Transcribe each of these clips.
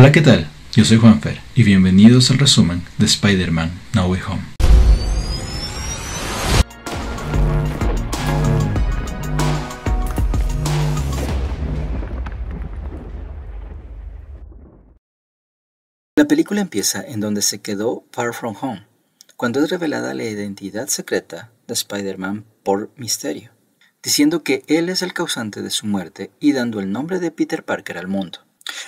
Hola, ¿qué tal? Yo soy Juanfer y bienvenidos al resumen de Spider-Man No Way Home. La película empieza en donde se quedó Far From Home, cuando es revelada la identidad secreta de Spider-Man por Misterio, diciendo que él es el causante de su muerte y dando el nombre de Peter Parker al mundo.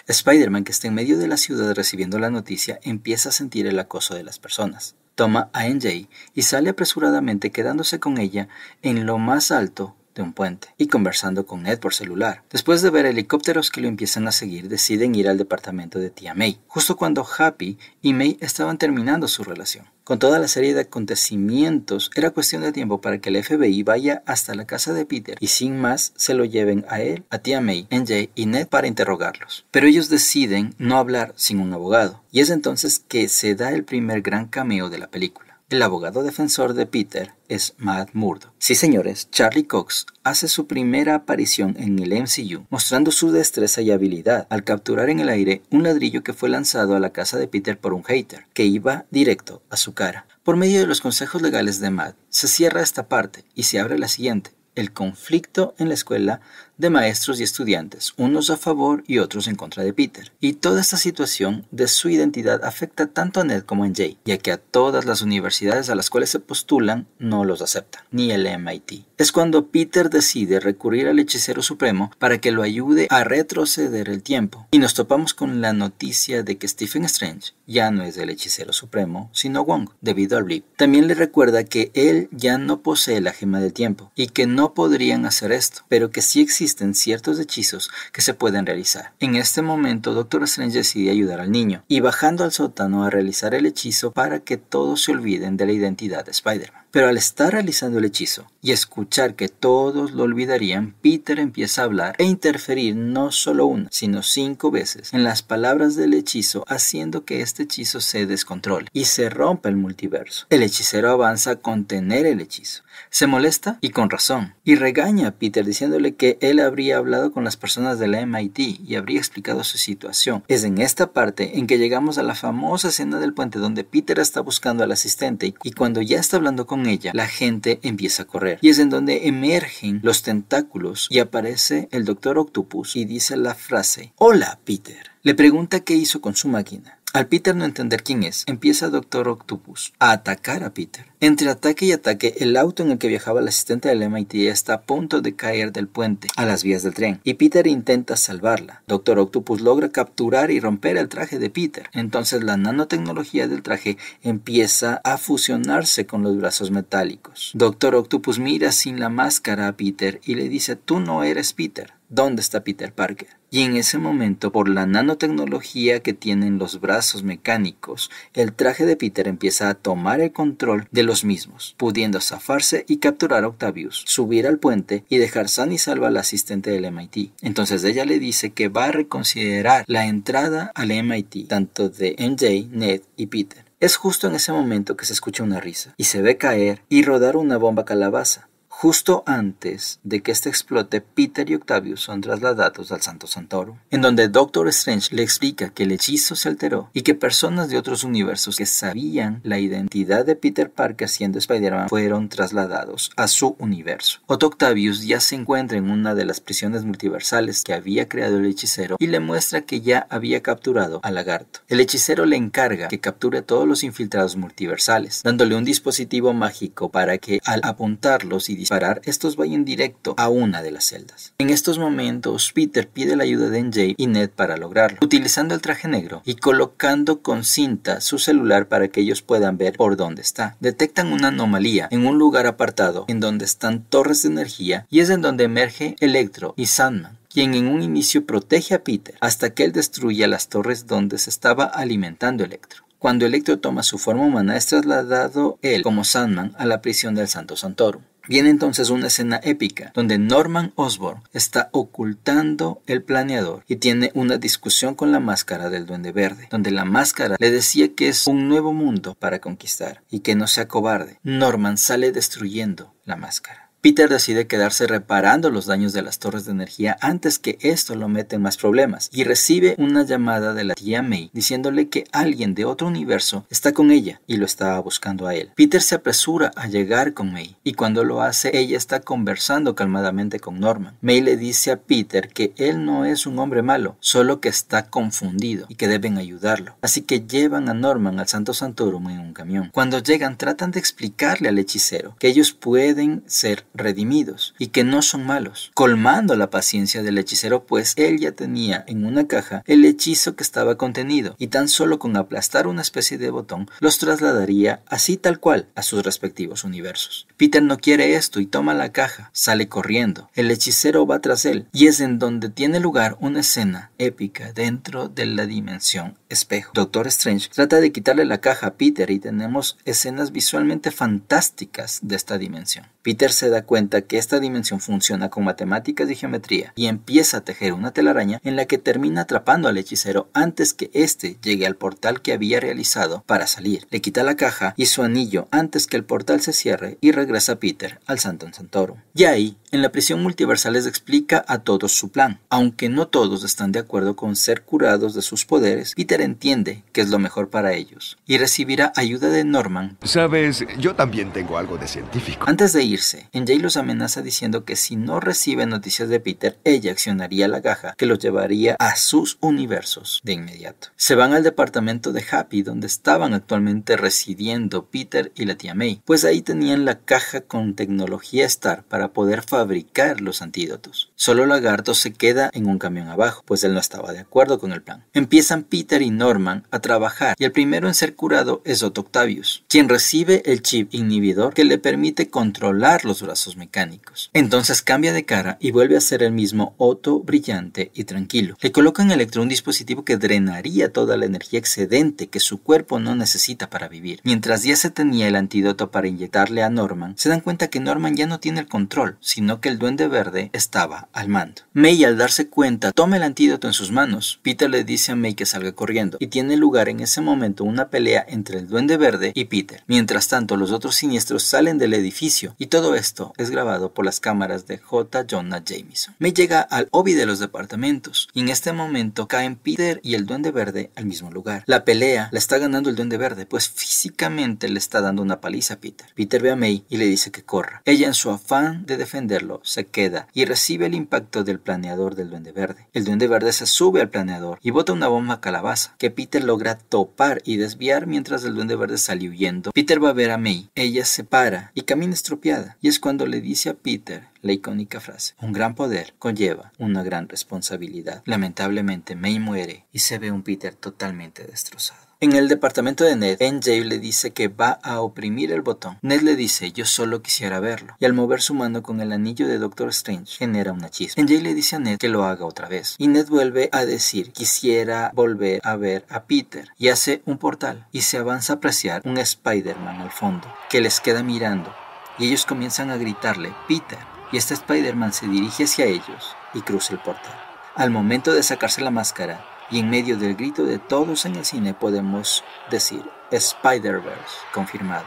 Spider-Man, que está en medio de la ciudad recibiendo la noticia, empieza a sentir el acoso de las personas. Toma a NJ y sale apresuradamente quedándose con ella en lo más alto un puente y conversando con Ned por celular. Después de ver helicópteros que lo empiezan a seguir, deciden ir al departamento de tía May, justo cuando Happy y May estaban terminando su relación. Con toda la serie de acontecimientos, era cuestión de tiempo para que el FBI vaya hasta la casa de Peter y sin más se lo lleven a él, a tía May, NJ y Ned para interrogarlos. Pero ellos deciden no hablar sin un abogado, y es entonces que se da el primer gran cameo de la película. El abogado defensor de Peter es Matt Murdo. Sí, señores, Charlie Cox hace su primera aparición en el MCU, mostrando su destreza y habilidad al capturar en el aire un ladrillo que fue lanzado a la casa de Peter por un hater, que iba directo a su cara. Por medio de los consejos legales de Matt, se cierra esta parte y se abre la siguiente, el conflicto en la escuela de maestros y estudiantes, unos a favor y otros en contra de Peter. Y toda esta situación de su identidad afecta tanto a Ned como a Jay, ya que a todas las universidades a las cuales se postulan no los aceptan, ni el MIT. Es cuando Peter decide recurrir al hechicero supremo para que lo ayude a retroceder el tiempo, y nos topamos con la noticia de que Stephen Strange ya no es el hechicero supremo, sino Wong, debido al blip. También le recuerda que él ya no posee la gema del tiempo, y que no podrían hacer esto, pero que sí existe existen ciertos hechizos que se pueden realizar. En este momento, Doctor Strange decide ayudar al niño y bajando al sótano a realizar el hechizo para que todos se olviden de la identidad de Spider-Man. Pero al estar realizando el hechizo y escuchar que todos lo olvidarían, Peter empieza a hablar e interferir no solo una, sino cinco veces en las palabras del hechizo, haciendo que este hechizo se descontrole y se rompa el multiverso. El hechicero avanza a contener el hechizo. Se molesta y con razón, y regaña a Peter diciéndole que él habría hablado con las personas de la MIT y habría explicado su situación. Es en esta parte en que llegamos a la famosa escena del puente donde Peter está buscando al asistente y cuando ya está hablando con ella, la gente empieza a correr. Y es en donde emergen los tentáculos y aparece el doctor Octopus y dice la frase, hola Peter. Le pregunta qué hizo con su máquina. Al Peter no entender quién es, empieza Doctor Octopus a atacar a Peter. Entre ataque y ataque, el auto en el que viajaba el asistente del MIT está a punto de caer del puente a las vías del tren, y Peter intenta salvarla. Doctor Octopus logra capturar y romper el traje de Peter. Entonces la nanotecnología del traje empieza a fusionarse con los brazos metálicos. Doctor Octopus mira sin la máscara a Peter y le dice, tú no eres Peter, dónde está Peter Parker. Y en ese momento, por la nanotecnología que tienen los brazos mecánicos, el traje de Peter empieza a tomar el control de los mismos, pudiendo zafarse y capturar a Octavius, subir al puente y dejar san y salva al asistente del MIT. Entonces ella le dice que va a reconsiderar la entrada al MIT, tanto de MJ, Ned y Peter. Es justo en ese momento que se escucha una risa y se ve caer y rodar una bomba calabaza. Justo antes de que este explote, Peter y Octavius son trasladados al Santo Santoro, en donde Doctor Strange le explica que el hechizo se alteró y que personas de otros universos que sabían la identidad de Peter Parker siendo Spider-Man fueron trasladados a su universo. Otto Octavius ya se encuentra en una de las prisiones multiversales que había creado el hechicero y le muestra que ya había capturado al Lagarto. El hechicero le encarga que capture a todos los infiltrados multiversales, dándole un dispositivo mágico para que al apuntarlos y parar, estos vayan directo a una de las celdas. En estos momentos, Peter pide la ayuda de NJ y Ned para lograrlo, utilizando el traje negro y colocando con cinta su celular para que ellos puedan ver por dónde está. Detectan una anomalía en un lugar apartado en donde están torres de energía y es en donde emerge Electro y Sandman quien en un inicio protege a Peter hasta que él destruye las torres donde se estaba alimentando Electro. Cuando Electro toma su forma humana es trasladado él como Sandman a la prisión del Santo Santorum. Viene entonces una escena épica donde Norman Osborn está ocultando el planeador y tiene una discusión con la máscara del duende verde, donde la máscara le decía que es un nuevo mundo para conquistar y que no sea cobarde. Norman sale destruyendo la máscara. Peter decide quedarse reparando los daños de las torres de energía antes que esto lo mete en más problemas y recibe una llamada de la tía May diciéndole que alguien de otro universo está con ella y lo estaba buscando a él. Peter se apresura a llegar con May y cuando lo hace ella está conversando calmadamente con Norman. May le dice a Peter que él no es un hombre malo, solo que está confundido y que deben ayudarlo. Así que llevan a Norman al Santo Santorum en un camión. Cuando llegan tratan de explicarle al hechicero que ellos pueden ser redimidos y que no son malos, colmando la paciencia del hechicero, pues él ya tenía en una caja el hechizo que estaba contenido y tan solo con aplastar una especie de botón los trasladaría así tal cual a sus respectivos universos. Peter no quiere esto y toma la caja, sale corriendo, el hechicero va tras él y es en donde tiene lugar una escena épica dentro de la dimensión espejo. Doctor Strange trata de quitarle la caja a Peter y tenemos escenas visualmente fantásticas de esta dimensión. Peter se da cuenta que esta dimensión funciona con matemáticas y geometría y empieza a tejer una telaraña en la que termina atrapando al hechicero antes que éste llegue al portal que había realizado para salir. Le quita la caja y su anillo antes que el portal se cierre y regresa Peter al en Santoro Y ahí, en la prisión multiversal les explica a todos su plan. Aunque no todos están de acuerdo con ser curados de sus poderes, Peter entiende que es lo mejor para ellos y recibirá ayuda de Norman. Sabes, yo también tengo algo de científico. Antes de irse, MJ los amenaza diciendo que si no recibe noticias de Peter, ella accionaría la caja que los llevaría a sus universos de inmediato. Se van al departamento de Happy donde estaban actualmente residiendo Peter y la tía May, pues ahí tenían la caja con tecnología Star para poder fabricar los antídotos. Solo Lagarto se queda en un camión abajo, pues él no estaba de acuerdo con el plan. Empiezan Peter y Norman a trabajar y el primero en ser curado es Otto Octavius, quien recibe el chip inhibidor que le permite controlar los brazos mecánicos. Entonces cambia de cara y vuelve a ser el mismo Otto brillante y tranquilo. Le colocan Electro un dispositivo que drenaría toda la energía excedente que su cuerpo no necesita para vivir. Mientras ya se tenía el antídoto para inyectarle a Norman, se dan cuenta que Norman ya no tiene el control, sino que el duende verde estaba al mando. May al darse cuenta toma el antídoto en sus manos. Peter le dice a May que salga corriendo y tiene lugar en ese momento una pelea entre el duende verde y Peter. Mientras tanto, los otros siniestros salen del edificio y todo esto es grabado por las cámaras de J. Jonah Jameson. May llega al lobby de los departamentos y en este momento caen Peter y el duende verde al mismo lugar. La pelea la está ganando el duende verde, pues físicamente le está dando una paliza a Peter. Peter ve a May y le dice que corra. Ella en su afán de defenderlo se queda y recibe el impacto del planeador del duende verde. El duende verde se sube al planeador y bota una bomba calabaza que Peter logra topar y desviar mientras el duende verde sale huyendo. Peter va a ver a May. Ella se para y camina estropeada. Y es cuando le dice a Peter la icónica frase, un gran poder conlleva una gran responsabilidad. Lamentablemente, May muere y se ve un Peter totalmente destrozado. En el departamento de Ned, NJ le dice que va a oprimir el botón. Ned le dice, yo solo quisiera verlo. Y al mover su mano con el anillo de Doctor Strange, genera una chispa. NJ le dice a Ned que lo haga otra vez. Y Ned vuelve a decir, quisiera volver a ver a Peter. Y hace un portal. Y se avanza a apreciar un Spider-Man al fondo, que les queda mirando. Y ellos comienzan a gritarle, Peter y este Spider-Man se dirige hacia ellos y cruza el portal. Al momento de sacarse la máscara y en medio del grito de todos en el cine podemos decir Spider-Verse confirmado,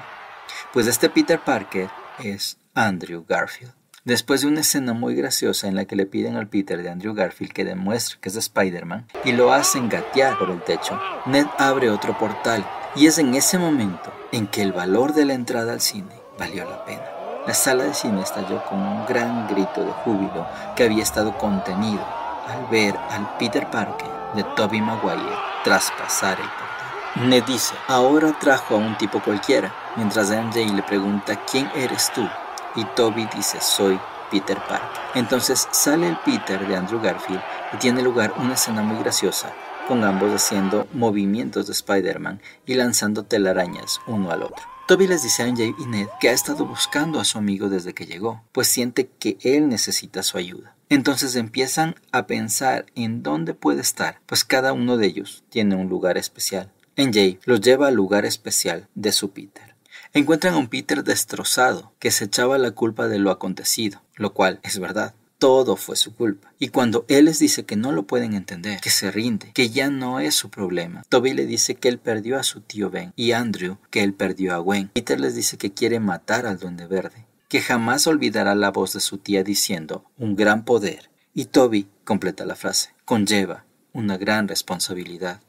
pues este Peter Parker es Andrew Garfield. Después de una escena muy graciosa en la que le piden al Peter de Andrew Garfield que demuestre que es Spider-Man y lo hacen gatear por el techo, Ned abre otro portal y es en ese momento en que el valor de la entrada al cine valió la pena. La sala de cine estalló con un gran grito de júbilo que había estado contenido al ver al Peter Parker de toby Maguire traspasar el portal. Ned dice, ahora trajo a un tipo cualquiera, mientras MJ le pregunta, ¿quién eres tú? Y Toby dice, soy Peter Parker. Entonces sale el Peter de Andrew Garfield y tiene lugar una escena muy graciosa, con ambos haciendo movimientos de Spider-Man y lanzando telarañas uno al otro. Toby les dice a Jay y Ned que ha estado buscando a su amigo desde que llegó, pues siente que él necesita su ayuda. Entonces empiezan a pensar en dónde puede estar, pues cada uno de ellos tiene un lugar especial. En Jay los lleva al lugar especial de su Peter. Encuentran a un Peter destrozado, que se echaba la culpa de lo acontecido, lo cual es verdad todo fue su culpa. Y cuando él les dice que no lo pueden entender, que se rinde, que ya no es su problema, Toby le dice que él perdió a su tío Ben y Andrew que él perdió a Gwen. Peter les dice que quiere matar al duende verde, que jamás olvidará la voz de su tía diciendo un gran poder. Y Toby completa la frase, conlleva una gran responsabilidad.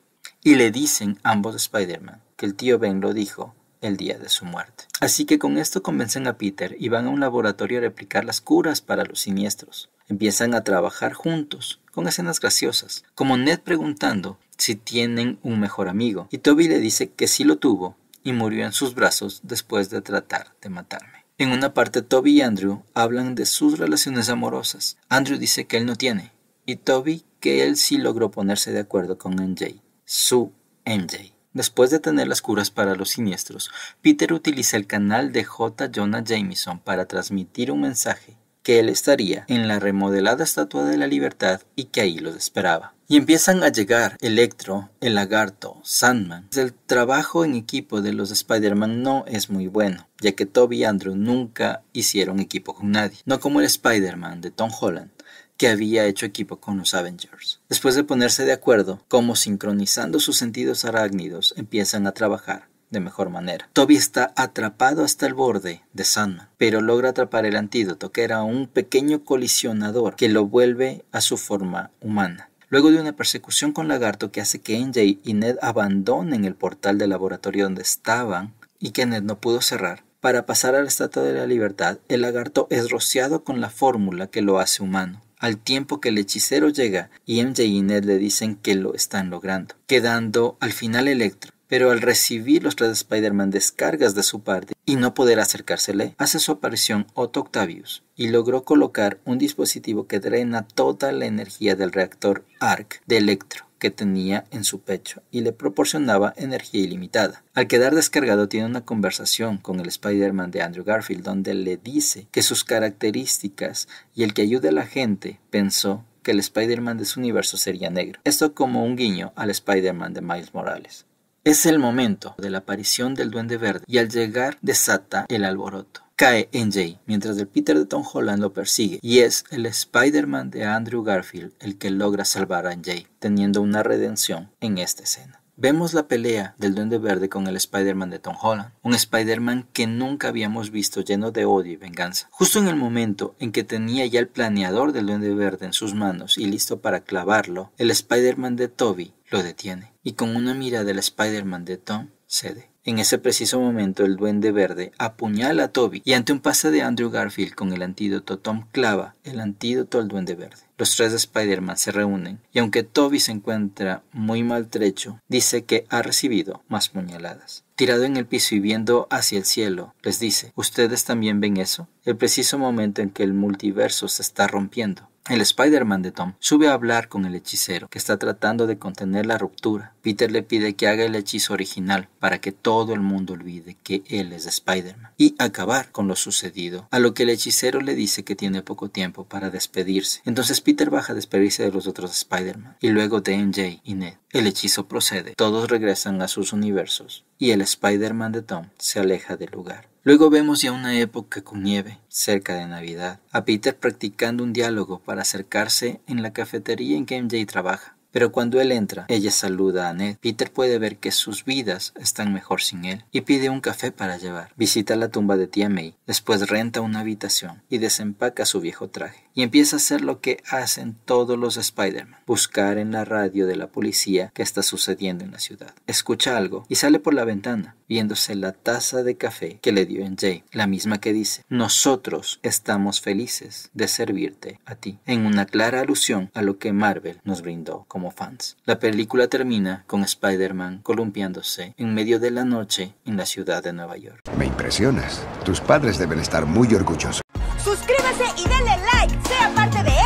Y le dicen ambos Spider-Man que el tío Ben lo dijo el día de su muerte. Así que con esto convencen a Peter y van a un laboratorio a replicar las curas para los siniestros. Empiezan a trabajar juntos, con escenas graciosas, como Ned preguntando si tienen un mejor amigo, y Toby le dice que sí lo tuvo y murió en sus brazos después de tratar de matarme. En una parte Toby y Andrew hablan de sus relaciones amorosas. Andrew dice que él no tiene, y Toby que él sí logró ponerse de acuerdo con MJ, su MJ. Después de tener las curas para los siniestros, Peter utiliza el canal de J. Jonah Jameson para transmitir un mensaje, que él estaría en la remodelada Estatua de la Libertad y que ahí los esperaba. Y empiezan a llegar Electro, el lagarto, Sandman. El trabajo en equipo de los Spider-Man no es muy bueno, ya que Toby y Andrew nunca hicieron equipo con nadie, no como el Spider-Man de Tom Holland que había hecho equipo con los Avengers. Después de ponerse de acuerdo, como sincronizando sus sentidos arácnidos, empiezan a trabajar de mejor manera. Toby está atrapado hasta el borde de Sandman, pero logra atrapar el antídoto, que era un pequeño colisionador que lo vuelve a su forma humana. Luego de una persecución con Lagarto que hace que NJ y Ned abandonen el portal del laboratorio donde estaban y que Ned no pudo cerrar, para pasar a la Estatua de la Libertad, el lagarto es rociado con la fórmula que lo hace humano al tiempo que el hechicero llega y MJ y Ned le dicen que lo están logrando, quedando al final Electro. Pero al recibir los tres Spider-Man descargas de su parte y no poder acercársele, hace su aparición Otto Octavius y logró colocar un dispositivo que drena toda la energía del reactor ARC de Electro que tenía en su pecho y le proporcionaba energía ilimitada. Al quedar descargado tiene una conversación con el Spider-Man de Andrew Garfield donde le dice que sus características y el que ayude a la gente pensó que el Spider-Man de su universo sería negro. Esto como un guiño al Spider-Man de Miles Morales. Es el momento de la aparición del Duende Verde y al llegar desata el alboroto cae en Jay, mientras el Peter de Tom Holland lo persigue, y es el Spider-Man de Andrew Garfield el que logra salvar a Jay, teniendo una redención en esta escena. Vemos la pelea del Duende Verde con el Spider-Man de Tom Holland, un Spider-Man que nunca habíamos visto lleno de odio y venganza. Justo en el momento en que tenía ya el planeador del Duende Verde en sus manos y listo para clavarlo, el Spider-Man de Toby lo detiene y con una mirada del Spider-Man de Tom cede. En ese preciso momento el duende verde apuñala a Toby y ante un pase de Andrew Garfield con el antídoto Tom clava el antídoto al duende verde. Los tres Spider-Man se reúnen y aunque Toby se encuentra muy maltrecho, dice que ha recibido más puñaladas. Tirado en el piso y viendo hacia el cielo, les dice, ¿ustedes también ven eso? El preciso momento en que el multiverso se está rompiendo. El Spider-Man de Tom sube a hablar con el hechicero, que está tratando de contener la ruptura. Peter le pide que haga el hechizo original para que todo el mundo olvide que él es Spider-Man y acabar con lo sucedido, a lo que el hechicero le dice que tiene poco tiempo para despedirse. Entonces Peter baja a despedirse de los otros Spider-Man y luego de MJ y Ned. El hechizo procede, todos regresan a sus universos y el Spider-Man de Tom se aleja del lugar. Luego vemos ya una época con nieve, cerca de Navidad, a Peter practicando un diálogo para acercarse en la cafetería en que MJ trabaja. Pero cuando él entra, ella saluda a Ned. Peter puede ver que sus vidas están mejor sin él y pide un café para llevar. Visita la tumba de tía May, después renta una habitación y desempaca su viejo traje. Y empieza a hacer lo que hacen todos los Spider-Man, buscar en la radio de la policía qué está sucediendo en la ciudad. Escucha algo y sale por la ventana viéndose la taza de café que le dio en Jay, la misma que dice, nosotros estamos felices de servirte a ti, en una clara alusión a lo que Marvel nos brindó como fans. La película termina con Spider-Man columpiándose en medio de la noche en la ciudad de Nueva York. Me impresionas, tus padres deben estar muy orgullosos. Suscríbase y denle like, sea parte de